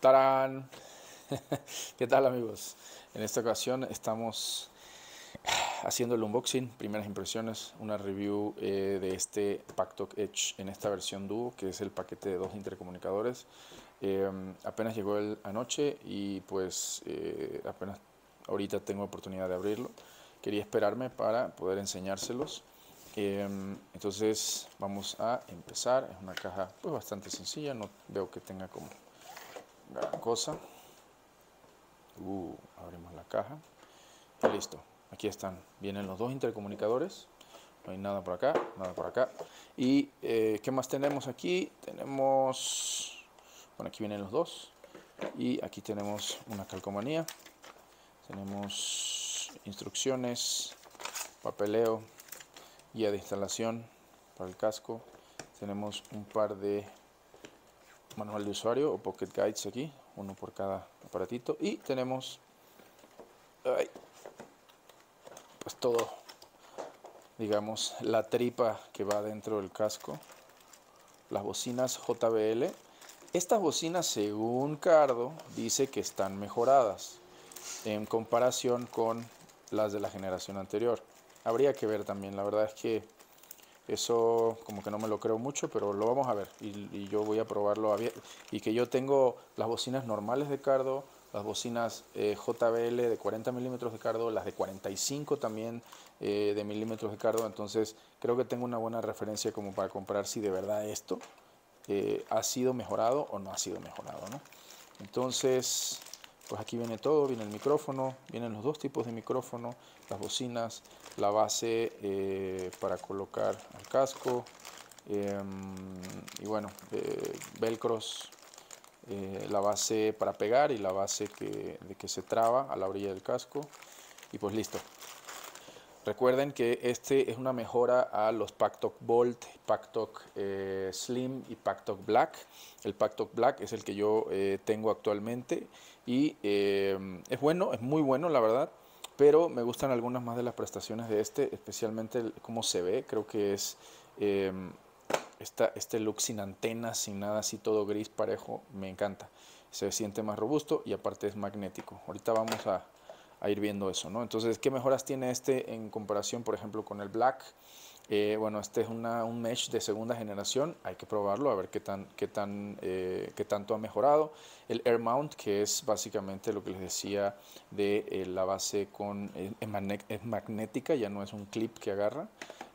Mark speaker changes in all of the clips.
Speaker 1: ¡Tarán! ¿Qué tal amigos? En esta ocasión estamos haciendo el unboxing, primeras impresiones, una review eh, de este Packtalk Edge en esta versión Duo, que es el paquete de dos intercomunicadores. Em, apenas llegó el anoche y pues eh, apenas ahorita tengo oportunidad de abrirlo. Quería esperarme para poder enseñárselos. Em, entonces vamos a empezar. Es una caja pues bastante sencilla, no veo que tenga como cosa. Uh, abrimos la caja. Y listo. Aquí están. Vienen los dos intercomunicadores. No hay nada por acá, nada por acá. ¿Y eh, qué más tenemos aquí? Tenemos... Bueno, aquí vienen los dos. Y aquí tenemos una calcomanía. Tenemos instrucciones, papeleo, guía de instalación para el casco. Tenemos un par de manual de usuario o Pocket Guides aquí, uno por cada aparatito. Y tenemos pues todo, digamos, la tripa que va dentro del casco. Las bocinas JBL. Estas bocinas, según Cardo, dice que están mejoradas en comparación con las de la generación anterior. Habría que ver también, la verdad es que eso como que no me lo creo mucho, pero lo vamos a ver y, yo voy a probarlo. Y que yo tengo las bocinas normales de cardo, las bocinas eh, JBL de 40 milímetros de cardo, las de 45 también eh, de milímetros de cardo, entonces creo que tengo una buena referencia como para comprar si de verdad esto eh, ha sido mejorado o no ha sido mejorado. ¿no? Entonces, pues aquí viene todo, viene el micrófono, vienen los dos tipos de micrófono, las bocinas, la base eh, para colocar el casco em, y bueno, eh, velcros, eh, la base para pegar y la base de que se traba a la orilla del casco y pues listo. Recuerden que este es una mejora a los Pactoc Bolt, Pactoc eh, Slim y Pactoc Black. El Pactoc Black es el que yo eh, tengo actualmente y eh, es bueno, es muy bueno la verdad, pero me gustan algunas más de las prestaciones de este, especialmente cómo se ve, creo que es este look sin antenas, sin nada así, todo gris parejo, me encanta. Se siente más robusto y aparte es magnético. Ahorita vamos a a ir viendo eso, ¿no? Entonces, ¿qué mejoras tiene este en comparación, por ejemplo, con el Black? Eh, bueno, este es un mesh de segunda generación, hay que probarlo a ver qué, tan, qué, tan, eh, qué tanto ha mejorado. El Air Mount, que es básicamente lo que les decía de eh, la base con, es magnética, ya no es un clip que agarra.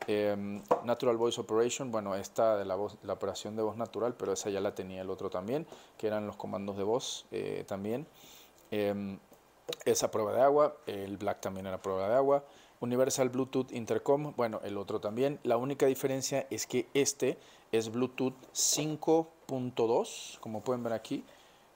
Speaker 1: Em, natural Voice Operation, bueno, esta de la, voz, la operación de voz natural, pero esa ya la tenía el otro también, que eran los comandos de voz también. Em, esa prueba de agua, el Black también era prueba de agua, Universal Bluetooth Intercom, bueno, el otro también. La única diferencia es que este es Bluetooth 5.2, como pueden ver aquí,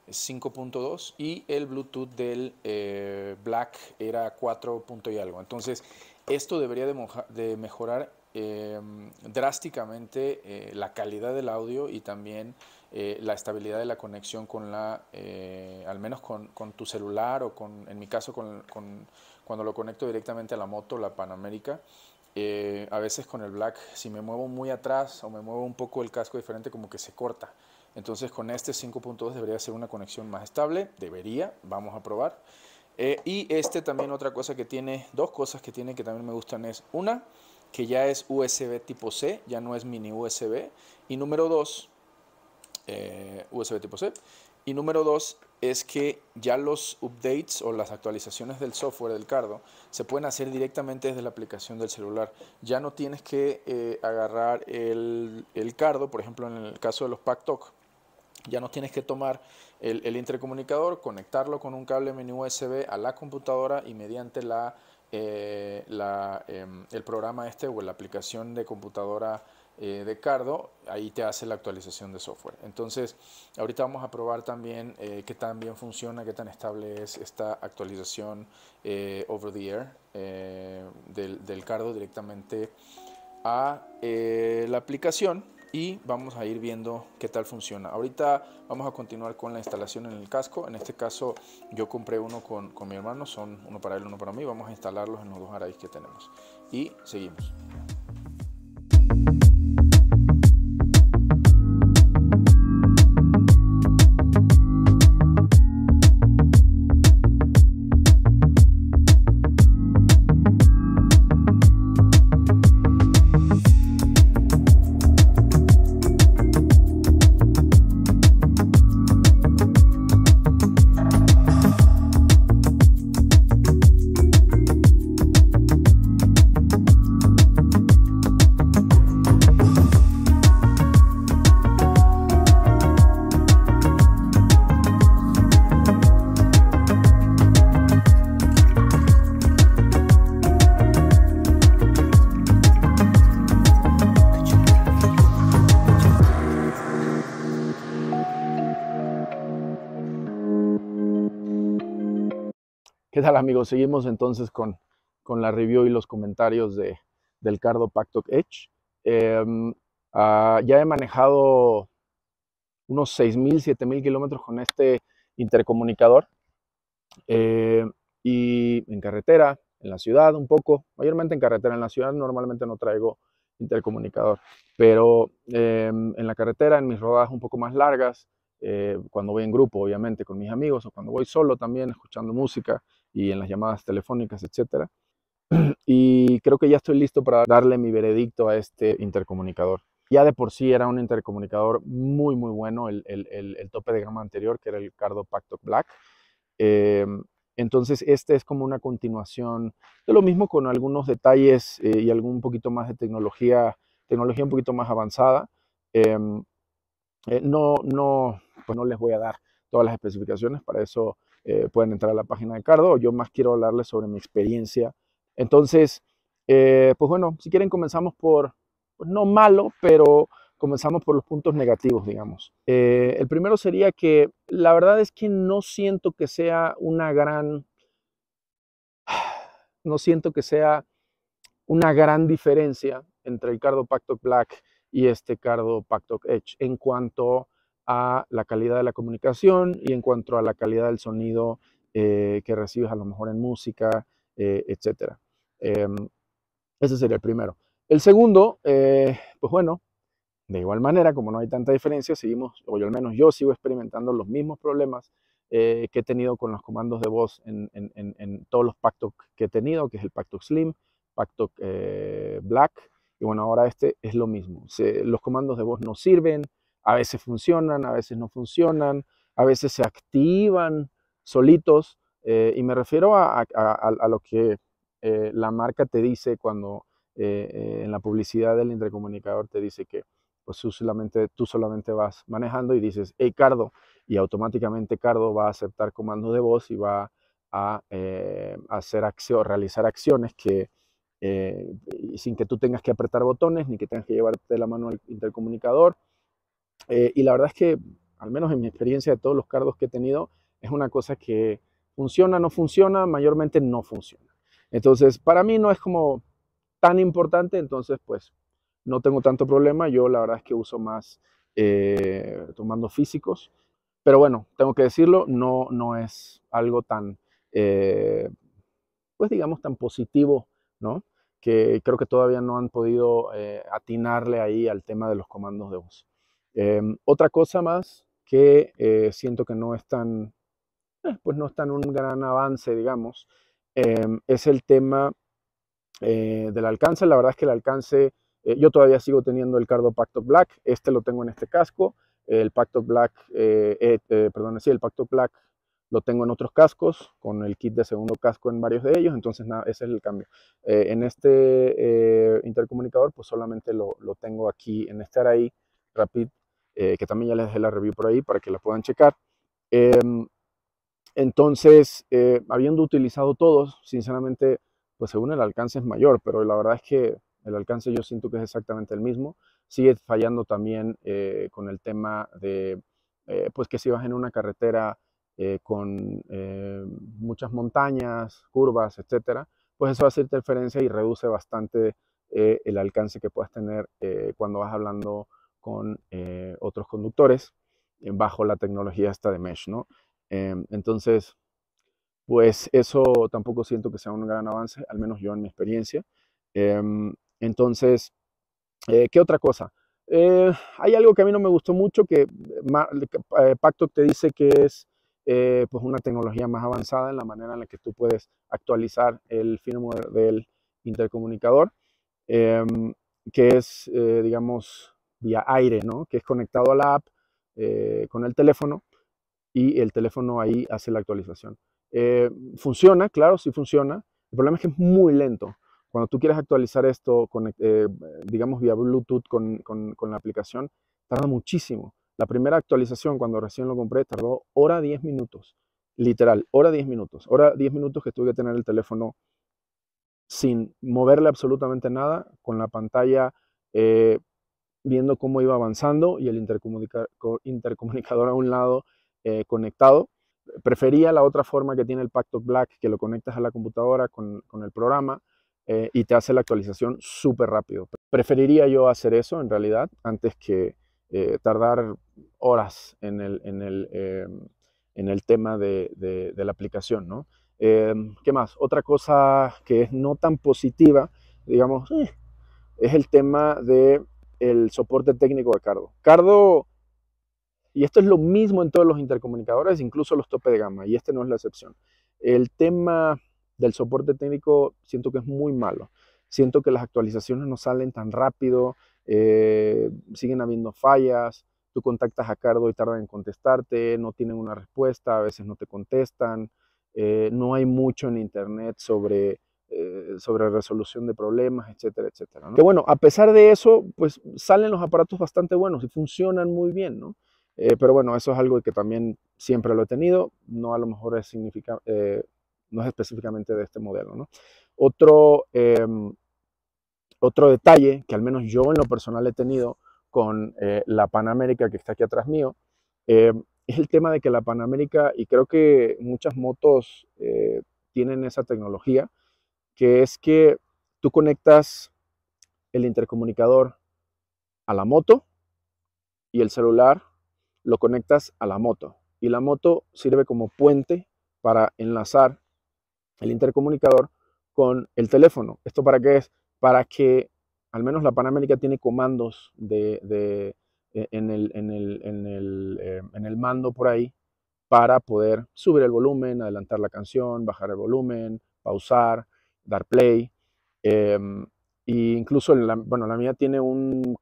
Speaker 1: es 5.2 y el Bluetooth del eh, Black era 4. algo. Entonces, esto debería de, mejorar em, drásticamente eh, la calidad del audio y también eh, la estabilidad de la conexión con la, eh, al menos con, tu celular o con, en mi caso, con, cuando lo conecto directamente a la moto, la Panamérica. Eh, a veces con el black, si me muevo muy atrás o me muevo un poco el casco diferente, como que se corta. Entonces con este 5.2 debería ser una conexión más estable, debería, vamos a probar. y este también otra cosa que tiene, dos cosas que tiene que también me gustan es una, que ya es USB tipo C, ya no es mini USB. Y número dos, eh, USB tipo C. Y número dos es que ya los updates o las actualizaciones del software del cardo se pueden hacer directamente desde la aplicación del celular. Ya no tienes que eh, agarrar el, cardo, por ejemplo en el caso de los PackTalk, ya no tienes que tomar el, intercomunicador, conectarlo con un cable mini USB a la computadora y mediante la, eh, la em, el programa este o la aplicación de computadora eh, de Cardo, ahí te hace la actualización de software. Entonces, ahorita vamos a probar también eh, qué tan bien funciona, qué tan estable es esta actualización eh, over the air eh, del, Cardo directamente a la aplicación y vamos a ir viendo qué tal funciona. Ahorita vamos a continuar con la instalación en el casco. En este caso yo compré uno con, con mi hermano, son uno para él, uno para mí. Vamos a instalarlos en los dos arrays que tenemos y seguimos. amigos? Seguimos entonces con, con la review y los comentarios de, del Cardo Pacto Edge. Em, ah, ya he manejado unos 6.000, 7.000 kilómetros con este intercomunicador. Eh, y en carretera, en la ciudad un poco, mayormente en carretera, en la ciudad normalmente no traigo intercomunicador, pero em, en la carretera, en mis rodadas un poco más largas, eh, cuando voy en grupo, obviamente, con mis amigos o cuando voy solo también escuchando música, y en las llamadas telefónicas, etcétera. Y creo que ya estoy listo para darle mi veredicto a este intercomunicador. Ya de por sí era un intercomunicador muy, muy bueno, el, tope de gama anterior, que era el Cardo Pacto Black. Em, entonces, este es como una continuación de lo mismo con algunos detalles eh, y algún poquito más de tecnología, tecnología un poquito más avanzada. Em, eh, no, no, pues no les voy a dar todas las especificaciones, para eso eh, pueden entrar a la página de Cardo, yo más quiero hablarles sobre mi experiencia. Entonces, eh, pues bueno, si quieren comenzamos por, pues no malo, pero comenzamos por los puntos negativos, digamos. Eh, el primero sería que la verdad es que no siento que sea una gran, no siento que sea una gran diferencia entre el Cardo Pacto Black y este Cardo Pacto Edge en cuanto a la calidad de la comunicación y en cuanto a la calidad del sonido eh, que recibes a lo mejor en música, eh, etcétera. etc. Em, ese sería el primero. El segundo, eh, pues bueno, de igual manera, como no hay tanta diferencia, seguimos, o yo al menos yo sigo experimentando los mismos problemas que he tenido con los comandos de voz en, todos los pactos que he tenido, que es el Pacto Slim, Pacto Black, y bueno, ahora este es lo mismo. los comandos de voz no sirven, a veces funcionan, a veces no funcionan, a veces se activan solitos. Eh, y me refiero a, lo que eh, la marca te dice cuando eh, en la publicidad del intercomunicador te dice que pues, tú, solamente, tú solamente vas manejando y dices, hey Cardo, y automáticamente Cardo va a aceptar comandos de voz y va a hacer acción, realizar acciones que, sin que tú tengas que apretar botones ni que tengas que llevarte la mano al intercomunicador. Eh, y la verdad es que, al menos en mi experiencia de todos los cargos que he tenido, es una cosa que funciona, no funciona, mayormente no funciona. Entonces, para mí no es como tan importante, entonces pues no tengo tanto problema. Yo la verdad es que uso más eh, tomando físicos. Pero bueno, tengo que decirlo, no, no es algo tan, eh, pues digamos, tan positivo, ¿no? Que creo que todavía no han podido eh, atinarle ahí al tema de los comandos de voz. Em, otra cosa más que eh, siento que no es tan, eh, pues no es tan un gran avance, digamos, em, es el tema eh, del alcance. La verdad es que el alcance, yo todavía sigo teniendo el Cardo Pacto Black, este lo tengo en este casco, el Pacto Black, perdón, sí, el Pacto Black lo tengo en otros cascos, con el kit de segundo casco en varios de ellos, entonces nada, ese es el cambio. en este intercomunicador, pues solamente lo, lo, tengo aquí en este ahí Rapid eh, que también ya les dejé la review por ahí para que la puedan checar. Em, entonces, eh, habiendo utilizado todos, sinceramente, pues según el alcance es mayor, pero la verdad es que el alcance yo siento que es exactamente el mismo. Sigue fallando también eh, con el tema de, pues que si vas en una carretera con muchas montañas, curvas, etcétera, pues eso hace interferencia y reduce bastante el alcance que puedas tener cuando vas hablando con eh, otros conductores eh, bajo la tecnología esta de mesh, ¿no? Eh, entonces, pues eso tampoco siento que sea un gran avance, al menos yo en mi experiencia. entonces, ¿qué otra cosa? hay algo que a mí no me gustó mucho, que Pacto te dice que es pues una tecnología más avanzada en la manera en la que tú puedes actualizar el firmware del intercomunicador, que es, digamos, vía aire, ¿no? que es conectado a la app eh, con el teléfono y el teléfono ahí hace la actualización. Eh, funciona, claro, sí funciona. El problema es que es muy lento. Cuando tú quieres actualizar esto, eh, digamos, vía Bluetooth con, la aplicación, tarda muchísimo. La primera actualización, cuando recién lo compré, tardó hora 10 minutos. Literal, hora 10 minutos. Hora 10 minutos que tuve que tener el teléfono sin moverle absolutamente nada, con la pantalla eh, viendo cómo iba avanzando y el intercomunicador a un lado eh, conectado. Prefería la otra forma que tiene el Pacto Black, que lo conectas a la computadora con, el programa eh, y te hace la actualización súper rápido. Preferiría yo hacer eso en realidad antes que eh, tardar horas en el, en em, en el tema de, de, la aplicación. ¿no? Em, ¿Qué más? Otra cosa que es no tan positiva, digamos, es el tema de el soporte técnico de Cardo. Cardo, y esto es lo mismo en todos los intercomunicadores, incluso los tope de gama, y este no es la excepción. El tema del soporte técnico siento que es muy malo. Siento que las actualizaciones no salen tan rápido, eh, siguen habiendo fallas, tú contactas a Cardo y tardan en contestarte, no tienen una respuesta, a veces no te contestan, eh, no hay mucho en Internet sobre eh, sobre resolución de problemas, etcétera, etcétera. ¿no? Que bueno, a pesar de eso, pues salen los aparatos bastante buenos y funcionan muy bien, ¿no? Eh, pero bueno, eso es algo que también siempre lo he tenido, no a lo mejor es significa, eh, no es específicamente de este modelo, ¿no? Otro, em, otro detalle que al menos yo en lo personal he tenido con la Panamérica que está aquí atrás mío, es el tema de que la Panamérica, y creo que muchas motos tienen esa tecnología, que es que tú conectas el intercomunicador a la moto y el celular lo conectas a la moto. Y la moto sirve como puente para enlazar el intercomunicador con el teléfono. ¿Esto para qué es? Para que al menos la Panamérica tiene comandos de, eh, en, el, eh, en el mando por ahí para poder subir el volumen, adelantar la canción, bajar el volumen, pausar, dar play. Em, e incluso, la, bueno, la mía tiene un,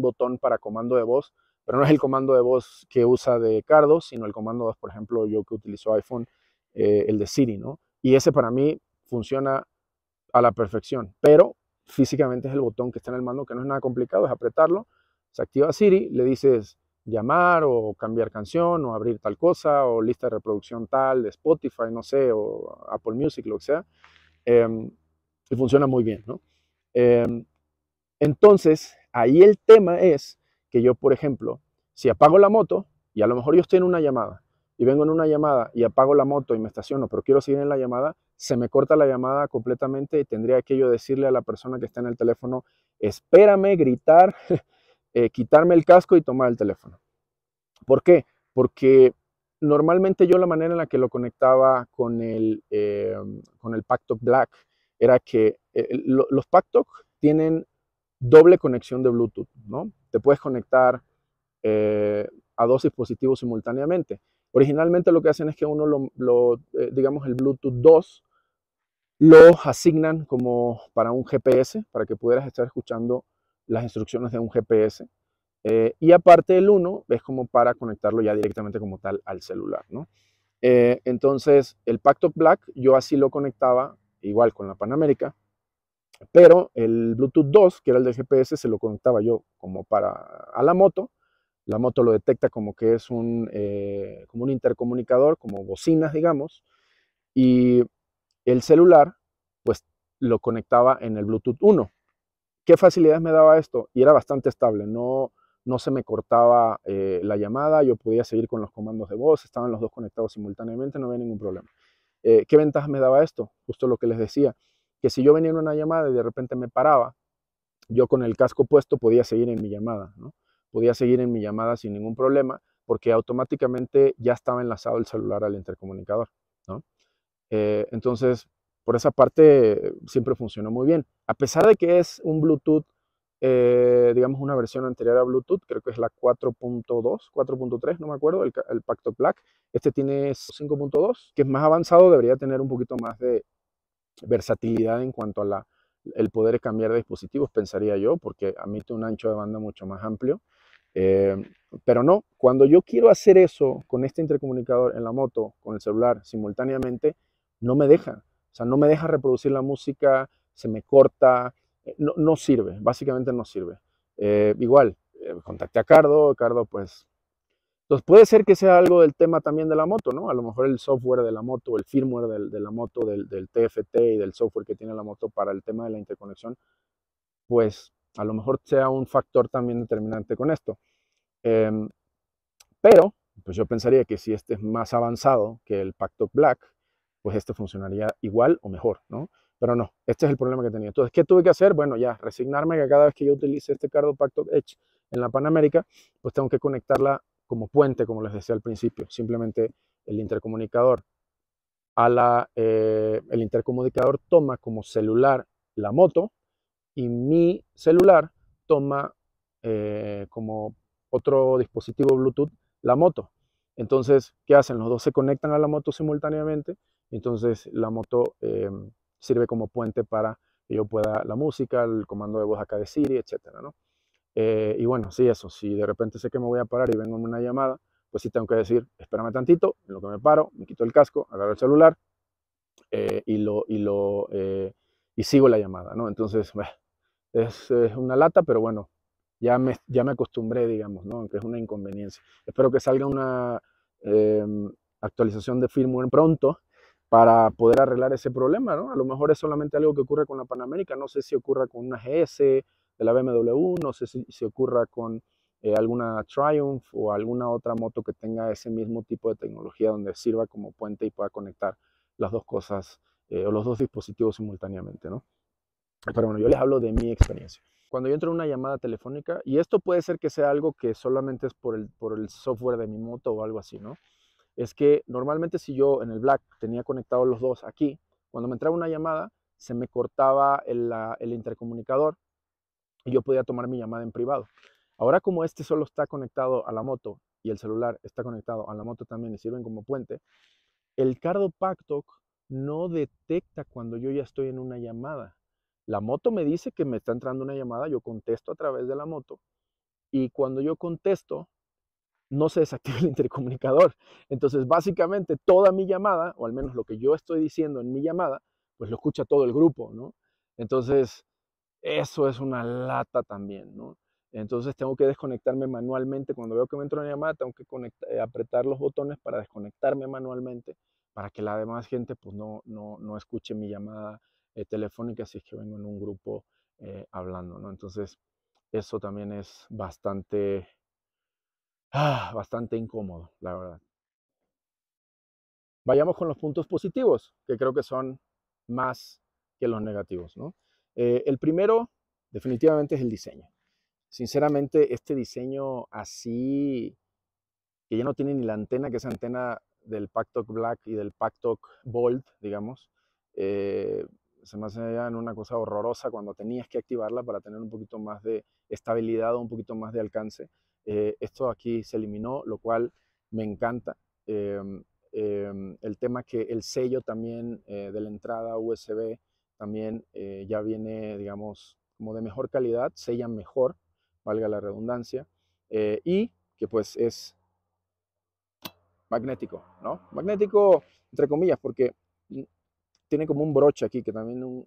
Speaker 1: botón para comando de voz, pero no es el comando de voz que usa de Cardo, sino el comando de voz, por ejemplo, yo que utilizo iPhone, eh, el de Siri, ¿no? Y ese para mí funciona a la perfección, pero físicamente es el botón que está en el mando, que no es nada complicado, es apretarlo, se activa Siri, le dices llamar o cambiar canción o abrir tal cosa o lista de reproducción tal de Spotify, no sé, o Apple Music, lo que sea, Em, y funciona muy bien, em, entonces, ahí el tema es que yo, por ejemplo, si apago la moto y a lo mejor yo estoy en una llamada y vengo en una llamada y apago la moto y me estaciono, pero quiero seguir en la llamada, se me corta la llamada completamente y tendría que yo decirle a la persona que está en el teléfono, espérame, gritar, eh, quitarme el casco y tomar el teléfono. ¿Por qué? Porque normalmente yo la manera en la que lo conectaba con el, eh, con el Pactoc Black era que eh, los Pactoc tienen doble conexión de Bluetooth, ¿no? Te puedes conectar eh, a dos dispositivos simultáneamente. Originalmente lo que hacen es que uno, lo, digamos, el Bluetooth 2 lo asignan como para un GPS, para que pudieras estar escuchando las instrucciones de un GPS. Eh, y aparte el 1 es como para conectarlo ya directamente como tal al celular, ¿no? Eh, entonces, el Pacto Black yo así lo conectaba igual con la Panamérica, pero el Bluetooth 2, que era el de GPS, se lo conectaba yo como para a la moto. La moto lo detecta como que es un, eh, como un intercomunicador, como bocinas, digamos. Y el celular, pues lo conectaba en el Bluetooth 1. ¿Qué facilidades me daba esto? Y era bastante estable, no, no se me cortaba eh, la llamada, yo podía seguir con los comandos de voz, estaban los dos conectados simultáneamente, no había ningún problema. Eh, ¿Qué ventaja me daba esto? Justo lo que les decía, que si yo venía en una llamada y de repente me paraba, yo con el casco puesto podía seguir en mi llamada, ¿no? Podía seguir en mi llamada sin ningún problema porque automáticamente ya estaba enlazado el celular al intercomunicador, eh, entonces, por esa parte siempre funcionó muy bien. A pesar de que es un Bluetooth eh, digamos, una versión anterior a Bluetooth, creo que es la 4.2, 4.3, no me acuerdo, el, Pacto Black. Este tiene 5.2, que es más avanzado, debería tener un poquito más de versatilidad en cuanto a la, el poder cambiar de dispositivos, pensaría yo, porque admite un ancho de banda mucho más amplio. Eh, pero no, cuando yo quiero hacer eso con este intercomunicador en la moto, con el celular, simultáneamente, no me deja. O sea, no me deja reproducir la música, se me corta, no, sirve, básicamente no sirve. Eh, igual, eh, contacté a Cardo, Cardo pues... Entonces pues puede ser que sea algo del tema también de la moto, ¿no? A lo mejor el software de la moto, el firmware de la moto, del, TFT y del software que tiene la moto para el tema de la interconexión, pues a lo mejor sea un factor también determinante con esto. Em, pero, pues yo pensaría que si este es más avanzado que el Pacto Black, pues este funcionaría igual o mejor, ¿no? Pero no, este es el problema que tenía. Entonces, ¿qué tuve que hacer? Bueno, ya, resignarme que cada vez que yo utilice este Cardo Pacto Edge en la Panamérica, pues tengo que conectarla como puente, como les decía al principio, simplemente el intercomunicador. A la, eh, el intercomunicador toma como celular la moto y mi celular toma eh, como otro dispositivo Bluetooth la moto. Entonces, ¿qué hacen? Los dos se conectan a la moto simultáneamente, entonces la moto... Em, sirve como puente para que yo pueda la música, el comando de voz acá de Siri, etcétera, ¿no? Eh, y bueno, sí, eso, si de repente sé que me voy a parar y vengo en una llamada, pues sí tengo que decir, espérame tantito, en lo que me paro, me quito el casco, agarro el celular eh, y, lo, y, lo, eh, y sigo la llamada, ¿no? Entonces, es, una lata, pero bueno, ya me, ya me acostumbré, digamos, ¿no? Aunque es una inconveniencia. Espero que salga una em, actualización de firmware pronto para poder arreglar ese problema, ¿no? A lo mejor es solamente algo que ocurre con la Panamérica, no sé si ocurra con una GS de la BMW, no sé si, se ocurra con eh, alguna Triumph o alguna otra moto que tenga ese mismo tipo de tecnología donde sirva como puente y pueda conectar las dos cosas eh, o los dos dispositivos simultáneamente, ¿no? Pero bueno, yo les hablo de mi experiencia. Cuando yo entro en una llamada telefónica, y esto puede ser que sea algo que solamente es por el, por el software de mi moto o algo así, ¿no? es que normalmente si yo en el Black tenía conectados los dos aquí, cuando me entraba una llamada, se me cortaba el, intercomunicador y yo podía tomar mi llamada en privado. Ahora como este solo está conectado a la moto y el celular está conectado a la moto también y sirven como puente, el Cardo Pactoc no detecta cuando yo ya estoy en una llamada. La moto me dice que me está entrando una llamada, yo contesto a través de la moto y cuando yo contesto, no se desactiva el intercomunicador. Entonces, básicamente, toda mi llamada, o al menos lo que yo estoy diciendo en mi llamada, pues lo escucha todo el grupo, ¿no? Entonces, eso es una lata también, ¿no? Entonces tengo que desconectarme manualmente. Cuando veo que me entra una llamada, tengo que eh, apretar los botones para desconectarme manualmente, para que la demás gente pues, no, no, escuche mi llamada eh, telefónica si es que vengo en un grupo eh, hablando. ¿no? Entonces, eso también es bastante ah, bastante incómodo, la verdad. Vayamos con los puntos positivos, que creo que son más que los negativos. ¿no? Eh, el primero, definitivamente, es el diseño. Sinceramente, este diseño así, que ya no tiene ni la antena, que es antena del Pactoc Black y del Pactoc Bold, digamos, eh, se me hace en una cosa horrorosa cuando tenías que activarla para tener un poquito más de estabilidad o un poquito más de alcance. Eh, esto aquí se eliminó, lo cual me encanta. Em, em, el tema que el sello también eh, de la entrada USB también eh, ya viene, digamos, como de mejor calidad, sella mejor, valga la redundancia, y que pues es magnético, ¿no? Magnético, entre comillas, porque mm, tiene como un broche aquí que también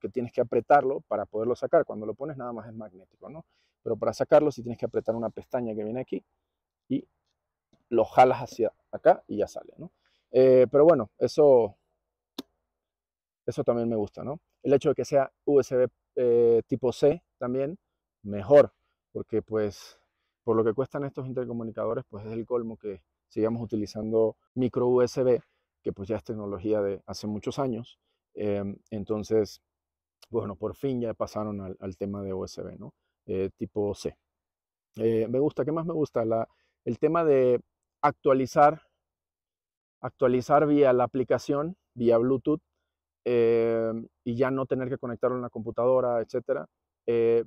Speaker 1: que tienes que apretarlo para poderlo sacar. Cuando lo pones nada más es magnético, ¿no? Pero para sacarlo sí tienes que apretar una pestaña que viene aquí y lo jalas hacia acá y ya sale, ¿no? Eh, pero bueno, eso, eso también me gusta, ¿no? El hecho de que sea USB eh, tipo C también, mejor, porque pues por lo que cuestan estos intercomunicadores, pues es el colmo que sigamos utilizando micro USB que pues ya es tecnología de hace muchos años. Em, entonces, bueno, por fin ya pasaron al, tema de USB, ¿no? Eh, tipo C. Eh, me gusta, ¿qué más me gusta? el tema de actualizar, actualizar vía la aplicación, vía Bluetooth, em, y ya no tener que conectarlo a una computadora, etcétera eh,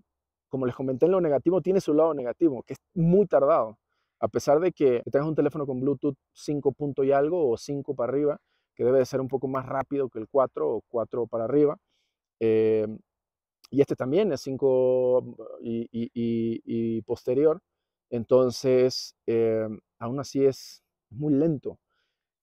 Speaker 1: como les comenté en lo negativo, tiene su lado negativo, que es muy tardado. A pesar de que tengas un teléfono con Bluetooth 5 punto y algo o 5 para arriba, que debe de ser un poco más rápido que el 4 o 4 para arriba, em, y este también es 5 mm, y, posterior, entonces em, aún así es muy lento.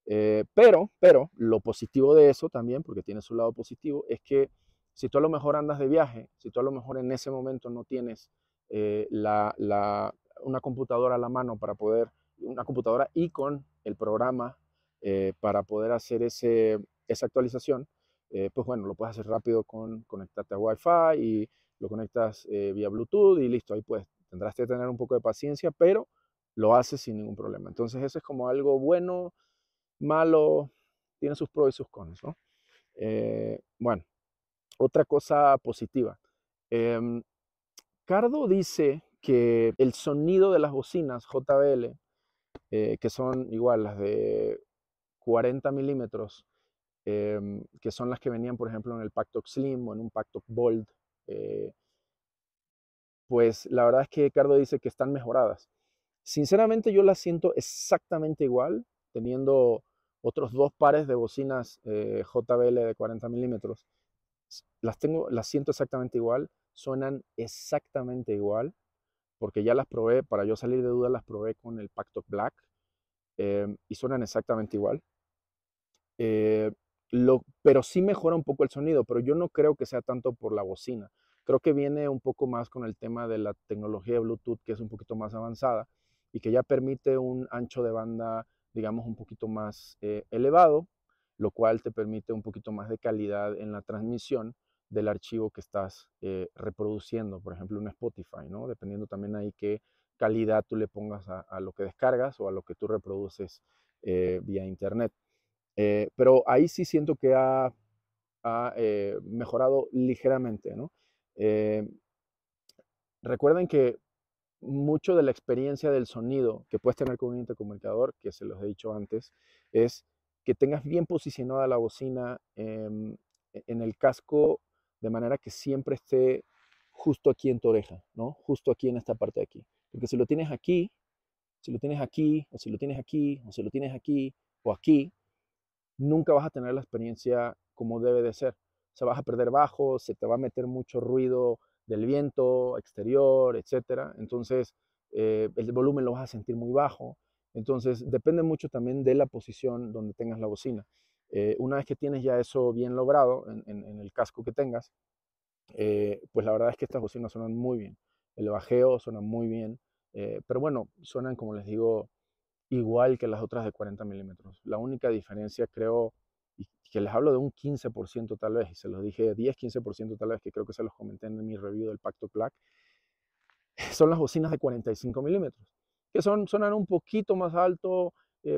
Speaker 1: Eh, pero, pero lo positivo de eso también, porque tiene su lado positivo, es que si tú a lo mejor andas de viaje, si tú a lo mejor en ese momento no tienes eh, la, una computadora a la mano para poder, una computadora y con el programa eh, para poder hacer esa actualización, eh, pues bueno, lo puedes hacer rápido con conectarte a Wi-Fi y lo conectas eh, vía Bluetooth y listo, ahí pues tendrás que tener un poco de paciencia, pero lo haces sin ningún problema. Entonces eso es como algo bueno, malo, tiene sus pros y sus cons, ¿no? bueno, otra cosa positiva. Em, Cardo dice que el sonido de las bocinas JBL, eh, que son igual las de 40 milímetros, em, que son las que venían, por ejemplo, en el Pacto Slim o en un Pacto Bold, eh, pues la verdad es que Ricardo dice que están mejoradas. Sinceramente yo las siento exactamente igual, teniendo otros dos pares de bocinas eh, JBL de 40 milímetros. Las, tengo, las siento exactamente igual, suenan exactamente igual porque ya las probé, para yo salir de duda las probé con el Pacto Black em, y suenan exactamente igual. Eh, pero sí mejora un poco el sonido, pero yo no creo que sea tanto por la bocina. Creo que viene un poco más con el tema de la tecnología de Bluetooth, que es un poquito más avanzada y que ya permite un ancho de banda, digamos, un poquito más eh, elevado, lo cual te permite un poquito más de calidad en la transmisión del archivo que estás eh, reproduciendo, por ejemplo, un Spotify, ¿no? Dependiendo también ahí qué calidad tú le pongas a, lo que descargas o a lo que tú reproduces eh, vía internet. Eh, pero ahí sí siento que ha, ha mejorado ligeramente, ¿no? recuerden que mucho de la experiencia del sonido que puedes tener con un intercomunicador, que se los he dicho antes, es que tengas bien posicionada la bocina em, e-, en el casco de manera que siempre esté justo aquí en tu oreja, ¿no? Justo aquí en esta parte de aquí. Porque si lo tienes aquí, si lo tienes aquí, o si lo tienes aquí, o si lo tienes aquí, o aquí, nunca vas a tener la experiencia como debe de ser. O sea, vas a perder bajo, se te va a meter mucho ruido del viento, exterior, etc. Entonces, eh, el volumen lo vas a sentir muy bajo. Entonces, depende mucho también de la posición donde tengas la bocina. Eh, una vez que tienes ya eso bien logrado en, el casco que tengas, eh, pues la verdad es que estas bocinas suenan muy bien. El bajeo suena muy bien, eh, pero bueno, suenan, como les digo, igual que las otras de 40 milímetros. La única diferencia, creo, y que les hablo de un 15% tal vez, y se los dije 10-15% tal vez, que creo que se los comenté en mi review del Pacto Plaque, son las bocinas de 45 milímetros, que son, suenan un poquito más alto,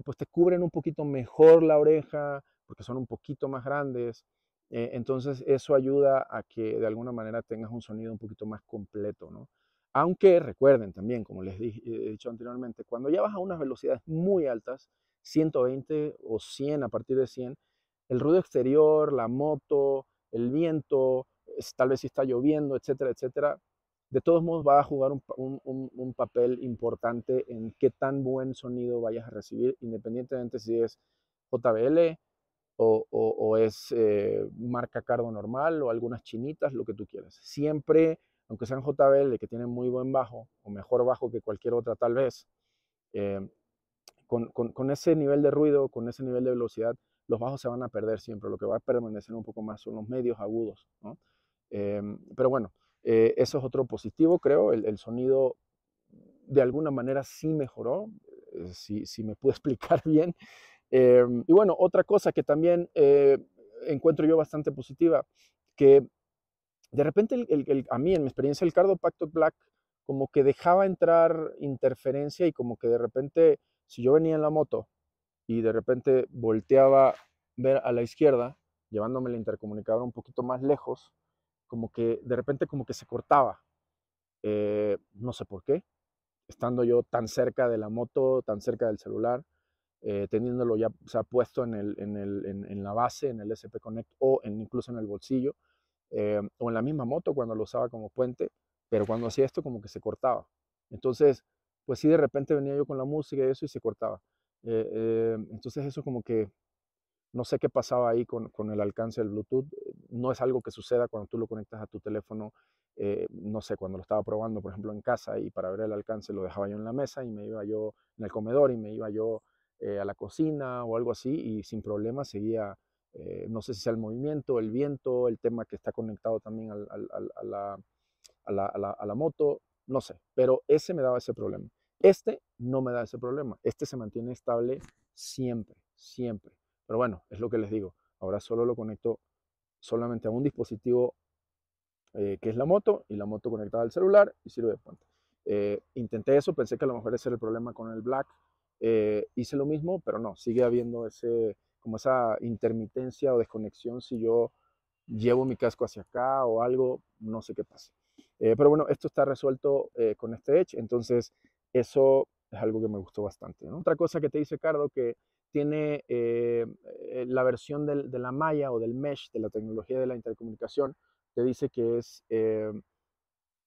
Speaker 1: pues te cubren un poquito mejor la oreja, porque son un poquito más grandes. Eh, entonces eso ayuda a que de alguna manera tengas un sonido un poquito más completo, ¿no? Aunque recuerden también, como les he dicho anteriormente, cuando ya vas a unas velocidades muy altas, 120 o 100 a partir de 100, el ruido exterior, la moto, el viento, tal vez si está lloviendo, etcétera, etcétera, de todos modos va a jugar un, papel importante en qué tan buen sonido vayas a recibir, independientemente si es JBL, o, es eh, marca Cardo normal o algunas chinitas, lo que tú quieras. Siempre, aunque sean JBL que tienen muy buen bajo o mejor bajo que cualquier otra tal vez, em, con, ese nivel de ruido, con ese nivel de velocidad, los bajos se van a perder siempre. Lo que va a permanecer un poco más son los medios agudos. Em, pero bueno, eh, eso es otro positivo, creo. El, sonido de alguna manera sí mejoró, si, eh, si, me puedo explicar bien. Em, y bueno, otra cosa que también eh, encuentro yo bastante positiva, que de repente a mí, en mi experiencia, el Cardo Pacto Black como que dejaba entrar interferencia y como que de repente, si yo venía en la moto y de repente volteaba ver a la izquierda, llevándome la intercomunicadora un poquito más lejos, como que de repente como que se cortaba. Eh, no sé por qué, estando yo tan cerca de la moto, tan cerca del celular, eh, teniéndolo ya se ha puesto en, el, en, el, en, la base, en el SP Connect o incluso en el bolsillo eh, o en la misma moto cuando lo usaba como puente, pero cuando hacía esto como que se cortaba. Entonces, pues sí, de repente venía yo con la música y eso y se cortaba. Eh, entonces eso como que no sé qué pasaba ahí con, con, el alcance del Bluetooth. No es algo que suceda cuando tú lo conectas a tu teléfono. no sé, cuando lo estaba probando, por ejemplo, en casa y para ver el alcance lo dejaba yo en la mesa y me iba yo en el comedor y me iba yo eh, a la cocina o algo así y sin problema seguía, eh, no sé si sea el movimiento, el viento, el tema que está conectado también a, la, a, la, a, la, moto, no sé, pero ese me daba ese problema. Este no me da ese problema, este se mantiene estable siempre, siempre. Pero bueno, es lo que les digo, ahora solo lo conecto solamente a un dispositivo eh, que es la moto y la moto conectada al celular y sirve de puente. intenté eso, pensé que a lo mejor ese era el problema con el Black, eh, hice lo mismo, pero no, sigue habiendo ese, como esa intermitencia o desconexión si yo llevo mi casco hacia acá o algo, no sé qué pasa. Eh, pero bueno, esto está resuelto eh, con este Edge, entonces eso es algo que me gustó bastante. Otra cosa que te dice Cardo que tiene la versión del, de la malla o del mesh, de la tecnología de la intercomunicación, te dice que es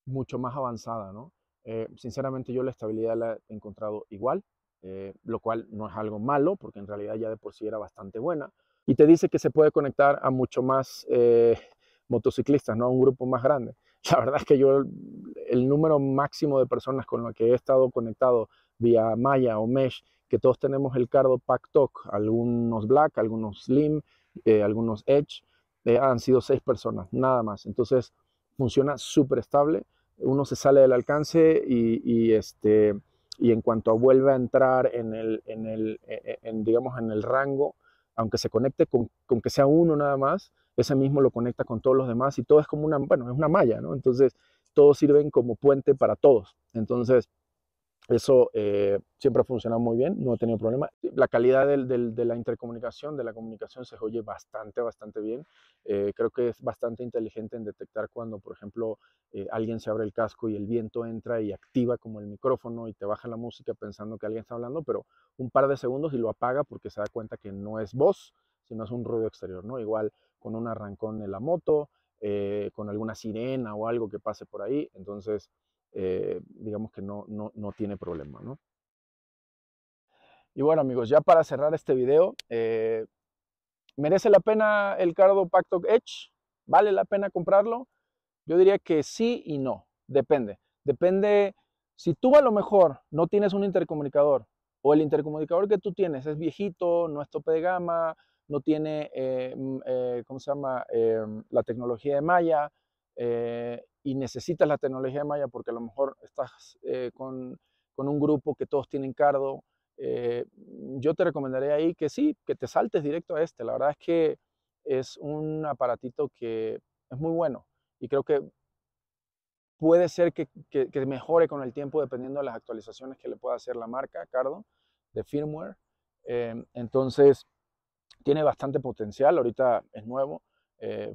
Speaker 1: mucho más avanzada, ¿no? Eh, sinceramente yo la estabilidad la he encontrado igual, eh, lo cual no es algo malo, porque en realidad ya de por sí era bastante buena. Y te dice que se puede conectar a mucho más eh, motociclistas, ¿no? a un grupo más grande. La verdad es que yo, el número máximo de personas con las que he estado conectado vía Maya o Mesh, que todos tenemos el cardo Pack Talk, algunos Black, algunos Slim, eh, algunos Edge, han sido seis personas, nada más. Entonces funciona súper estable, uno se sale del alcance y este, y en cuanto vuelva a entrar en el, en el e, e, digamos, en el rango, aunque se conecte con, con, que sea uno nada más, ese mismo lo conecta con todos los demás y todo es como una, bueno, es una malla, ¿no? Entonces, todos sirven como puente para todos. Entonces, eso eh, siempre ha funcionado muy bien, no he tenido problema. La calidad de la intercomunicación, de la comunicación, se oye bastante, bastante bien. Eh, creo que es bastante inteligente en detectar cuando, por ejemplo, eh, alguien se abre el casco y el viento entra y activa como el micrófono y te baja la música pensando que alguien está hablando, pero un par de segundos y lo apaga porque se da cuenta que no es voz, sino es un ruido exterior, ¿no? Igual con un arrancón en la moto, con alguna sirena o algo que pase por ahí. Entonces, eh, digamos que no, no, no tiene problema. ¿no? Y bueno amigos, ya para cerrar este video, eh, ¿merece la pena el Cardo Pacto Edge? ¿Vale la pena comprarlo? Yo diría que sí y no, depende. Depende, si tú a lo mejor no tienes un intercomunicador o el intercomunicador que tú tienes es viejito, no es tope de gama, no tiene, eh, mm, ¿cómo se llama?, la tecnología de malla, eh, y necesitas la tecnología de Maya porque a lo mejor estás eh, con, con, un grupo que todos tienen cardo. Eh, yo te recomendaría ahí que sí, que te saltes directo a este. La verdad es que es un aparatito que es muy bueno y creo que puede ser que, que, mejore con el tiempo dependiendo de las actualizaciones que le pueda hacer la marca Cardo de firmware. entonces, tiene bastante potencial, ahorita es nuevo,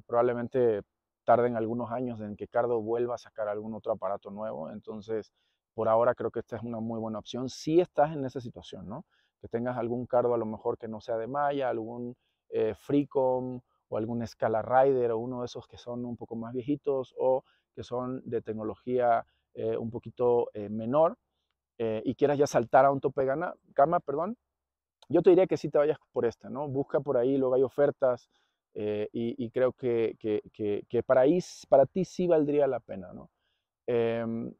Speaker 1: probablemente tarden algunos años en que Cardo vuelva a sacar algún otro aparato nuevo. Entonces, por ahora creo que esta es una muy buena opción si estás en esa situación, ¿no? Que tengas algún Cardo a lo mejor que no sea de Maya, algún eh, Freecom o algún Scala Rider o uno de esos que son un poco más viejitos o que son de tecnología eh, un poquito eh, menor y quieras ya saltar a un tope gana, cama, perdón, yo te diría que sí te vayas por esta, ¿no? Busca por ahí, luego hay ofertas, eh, y, creo que, que, que, para, para ti sí valdría la pena, ¿no? Em,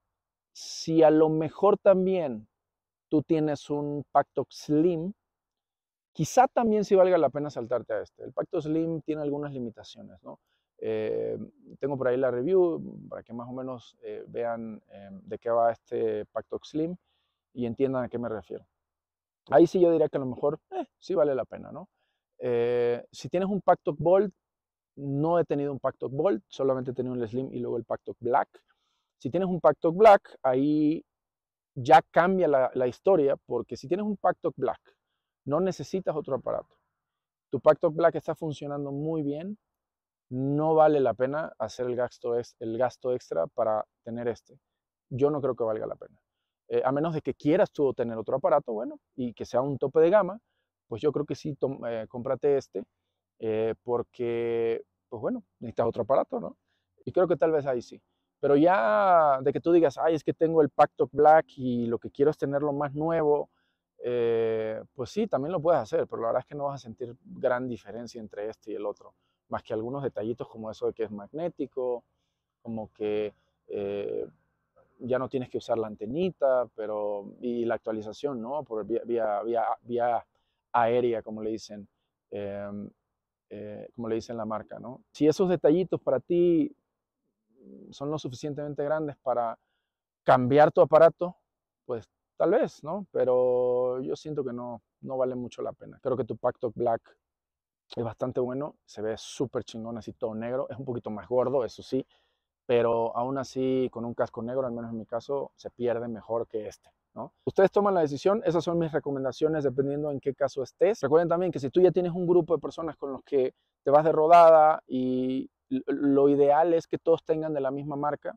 Speaker 1: si a lo mejor también tú tienes un pacto slim, quizá también sí valga la pena saltarte a este. El pacto slim tiene algunas limitaciones, ¿no? Eh, tengo por ahí la review para que más o menos eh, vean de qué va este pacto slim y entiendan a qué me refiero. Ahí sí yo diría que a lo mejor sí vale la pena, ¿no? Eh, si tienes un Pacto Bold, no he tenido un Pacto Bold, solamente he tenido el Slim y luego el Pacto Black. Si tienes un Pacto Black, ahí ya cambia la, historia, porque si tienes un Pacto Black, no necesitas otro aparato. Tu Pacto Black está funcionando muy bien, no vale la pena hacer el gasto, el gasto extra para tener este. Yo no creo que valga la pena. Eh, a menos de que quieras tú tener otro aparato, bueno, y que sea un tope de gama, pues yo creo que sí, eh, cómprate este, eh, porque, pues bueno, necesitas otro aparato, ¿no? Y creo que tal vez ahí sí. Pero ya de que tú digas, ay, es que tengo el Pacto Black y lo que quiero es tenerlo más nuevo, eh, pues sí, también lo puedes hacer, pero la verdad es que no vas a sentir gran diferencia entre este y el otro, más que algunos detallitos como eso de que es magnético, como que ya no tienes que usar la antenita, pero y la actualización, ¿no? Por vía, vía, vía, vía aérea, como le dicen, em, eh, como le dicen la marca. ¿no? Si esos detallitos para ti mm, son lo suficientemente grandes para cambiar tu aparato, pues tal vez, ¿no? Pero yo siento que no, no vale mucho la pena. Creo que tu Pacto Black es bastante bueno, se ve súper chingón así todo negro, es un poquito más gordo, eso sí, pero aún así con un casco negro, al menos en mi caso, se pierde mejor que este. Ustedes toman la decisión, esas son mis recomendaciones dependiendo en qué caso estés. Recuerden también que si tú ya tienes un grupo de personas con los que te vas de rodada y lo ideal es que todos tengan de la misma marca,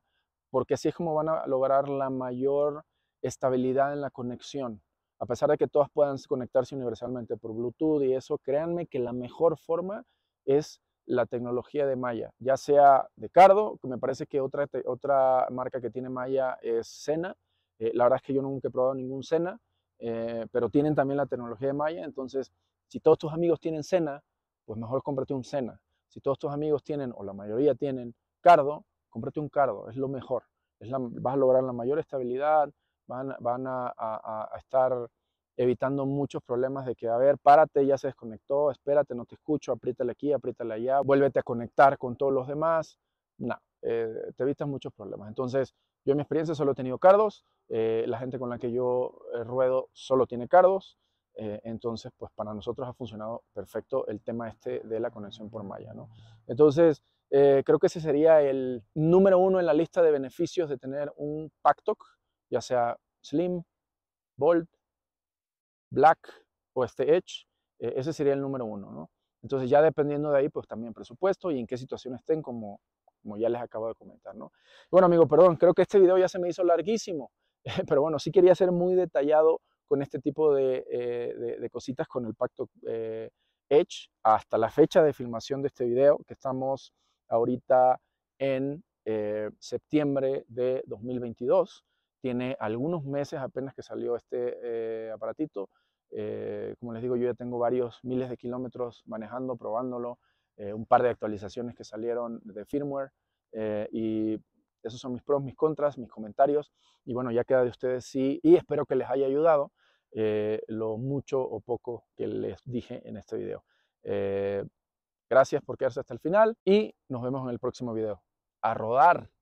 Speaker 1: porque así es como van a lograr la mayor estabilidad en la conexión. A pesar de que todas puedan conectarse universalmente por Bluetooth y eso, créanme que la mejor forma es la tecnología de Maya, ya sea de Cardo, que me parece que otra, otra marca que tiene Maya es Sena, eh, la verdad es que yo nunca he probado ningún Cena, eh, pero tienen también la tecnología de Maya, entonces si todos tus amigos tienen Cena, pues mejor cómprate un Cena. Si todos tus amigos tienen, o la mayoría tienen, Cardo, cómprate un Cardo, es lo mejor. Es vas a lograr la mayor estabilidad, van, van a, estar evitando muchos problemas de que, a ver, párate, ya se desconectó, espérate, no te escucho, apriétale aquí, apriétale allá, vuélvete a conectar con todos los demás. No, eh, te evitas muchos problemas. Entonces, yo en mi experiencia solo he tenido cardos, eh, la gente con la que yo eh, ruedo solo tiene cardos, entonces, pues para nosotros ha funcionado perfecto el tema este de la conexión por malla, ¿no? Entonces, creo que ese sería el número uno en la lista de beneficios de tener un Pactoc, ya sea Slim, Bolt, Black o este Edge, ese sería el número uno, ¿no? Entonces ya dependiendo de ahí, pues también presupuesto y en qué situación estén, como como ya les acabo de comentar, ¿no? Bueno, amigo, perdón, creo que este video ya se me hizo larguísimo, pero bueno, sí quería ser muy detallado con este tipo de, eh, cositas con el pacto eh, Edge hasta la fecha de filmación de este video, que estamos ahorita en eh, septiembre de 2022. Tiene algunos meses apenas que salió este aparatito. como les digo, yo ya tengo varios miles de kilómetros manejando, probándolo, eh, un par de actualizaciones que salieron de firmware eh, y esos son mis pros, mis contras, mis comentarios y bueno, ya queda de ustedes sí y espero que les haya ayudado eh, lo mucho o poco que les dije en este video. gracias por quedarse hasta el final y nos vemos en el próximo video. A rodar.